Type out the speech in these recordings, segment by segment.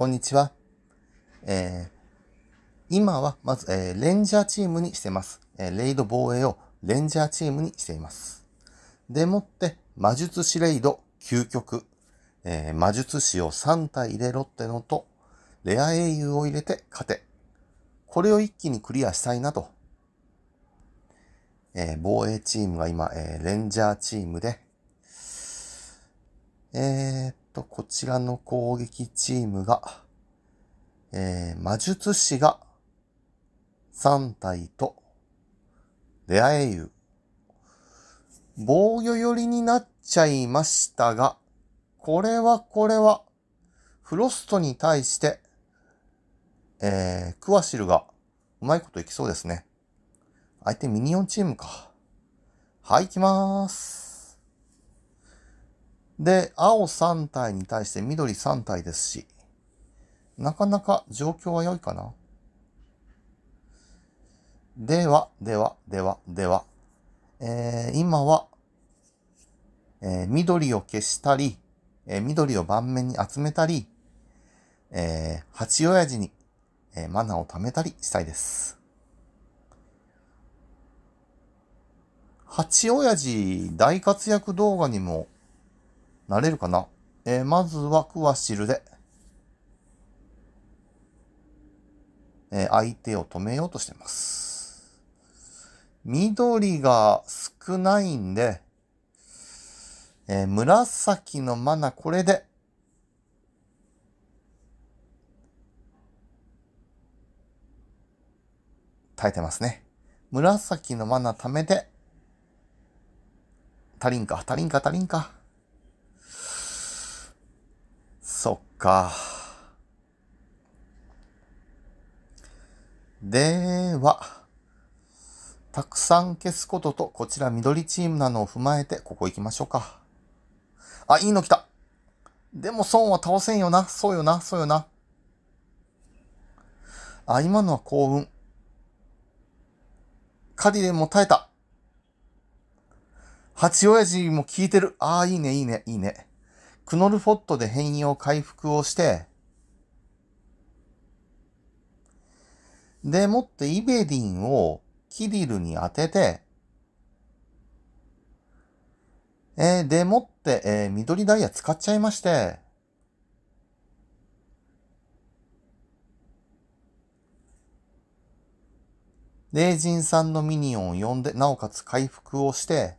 こんにちは。えー、今はまず、えー、レンジャーチームにしてます。えー、レイド防衛をレンジャーチームにしています。でもって、魔術師レイド究極、えー、魔術師を3体入れろってのと、レア英雄を入れて勝て。これを一気にクリアしたいなと。えー、防衛チームが今、えー、レンジャーチームで、えー、っと、こちらの攻撃チームが、えー、魔術師が3体と出会えゆ。防御寄りになっちゃいましたが、これはこれは、フロストに対して、えー、クワシルがうまいこといきそうですね。相手ミニオンチームか。はい、行きまーす。で、青3体に対して緑3体ですし、なかなか状況は良いかな。では、では、では、では、えー、今は、えー、緑を消したり、えー、緑を盤面に集めたり、えー、八親父に、えー、マナを貯めたりしたいです。八親父大活躍動画にもなれるかなえー、まずはクワシルで、えー、相手を止めようとしてます。緑が少ないんで、えー、紫のマナこれで、耐えてますね。紫のマナ貯めて、足りんか、足りんか、足りんか。そっか。では、たくさん消すことと、こちら緑チームなのを踏まえて、ここ行きましょうか。あ、いいの来た。でも損は倒せんよな。そうよな。そうよな。あ、今のは幸運。カディでも耐えた。八親父も効いてる。ああ、いいね、いいね、いいね。クノルフォットで変容回復をして、でもってイベリンをキリルに当てて、えー、でもって、えー、緑ダイヤ使っちゃいまして、霊人さんのミニオンを呼んで、なおかつ回復をして、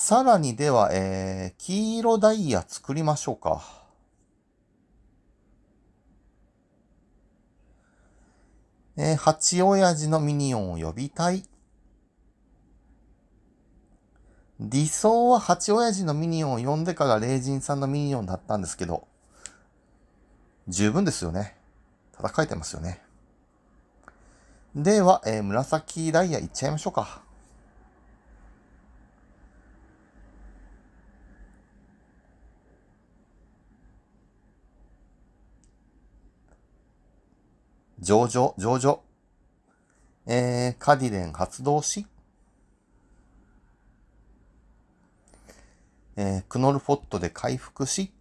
さらにでは、えー、黄色ダイヤ作りましょうか。えー、八親父のミニオンを呼びたい。理想は八親父のミニオンを呼んでから霊人さんのミニオンだったんですけど、十分ですよね。戦えてますよね。では、えー、紫ダイヤいっちゃいましょうか。上場、上場。えー、カディレン発動し、えー、クノルフォットで回復し、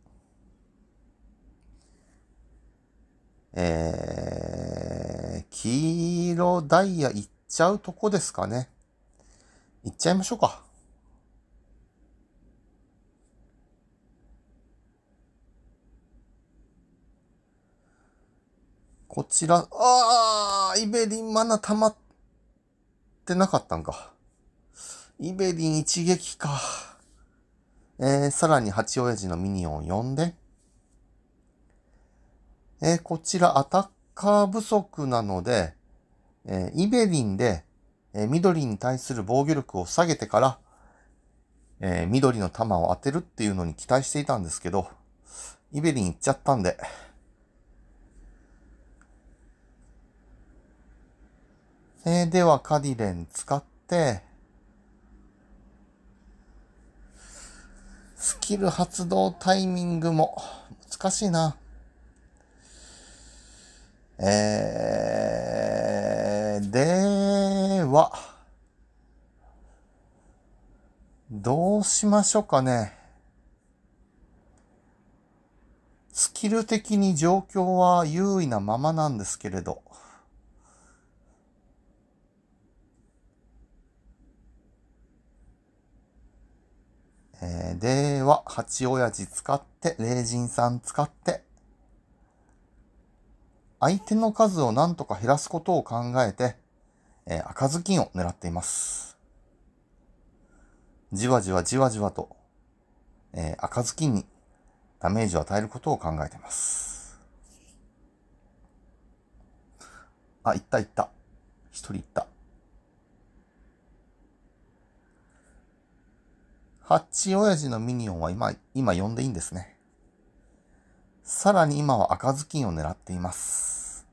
えー、黄色ダイヤいっちゃうとこですかね。いっちゃいましょうか。こちら、あー、イベリンマナ溜まってなかったんか。イベリン一撃か。えー、さらに八親父のミニオン呼んで。えー、こちらアタッカー不足なので、えー、イベリンで、えー、緑に対する防御力を下げてから、えー、緑の弾を当てるっていうのに期待していたんですけど、イベリン行っちゃったんで、えー、ではカディレン使って、スキル発動タイミングも難しいな。えー、では、どうしましょうかね。スキル的に状況は優位なままなんですけれど。えー、では、八親父使って、霊人さん使って、相手の数を何とか減らすことを考えて、えー、赤ずきんを狙っています。じわじわじわじわと、えー、赤ずきんにダメージを与えることを考えています。あ、いったいった。一人いった。ハッチ親父のミニオンは今、今呼んでいいんですね。さらに今は赤ずきんを狙っています。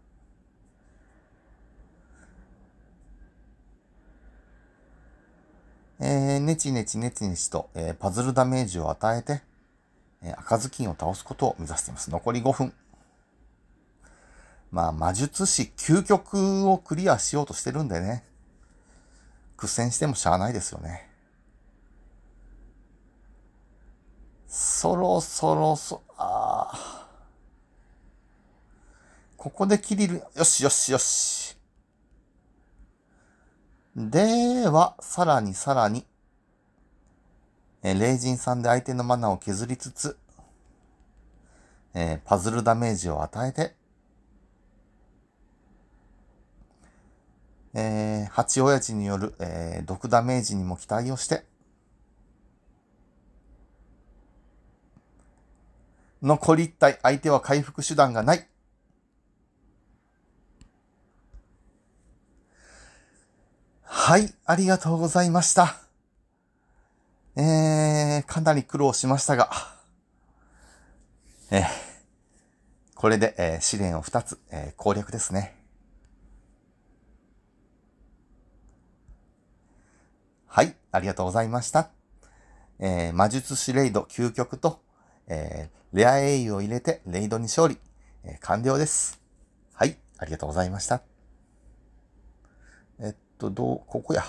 えー、ねちねちねちねちと、えー、パズルダメージを与えて、えー、赤ずきんを倒すことを目指しています。残り5分。まあ、魔術師究極をクリアしようとしてるんでね。苦戦してもしゃあないですよね。そろそろそ、ああ。ここで切りる。よしよしよし。では、さらにさらに、えー、霊人さんで相手のマナーを削りつつ、えー、パズルダメージを与えて、えー、八親父による、えー、毒ダメージにも期待をして、残り一体、相手は回復手段がない。はい、ありがとうございました。えー、かなり苦労しましたが、えー、これで、えー、試練を二つ、えー、攻略ですね。はい、ありがとうございました。えー、魔術師レイド究極とえー、レア英雄を入れてレイドに勝利、えー、完了です。はい、ありがとうございました。えっと、どう、ここや。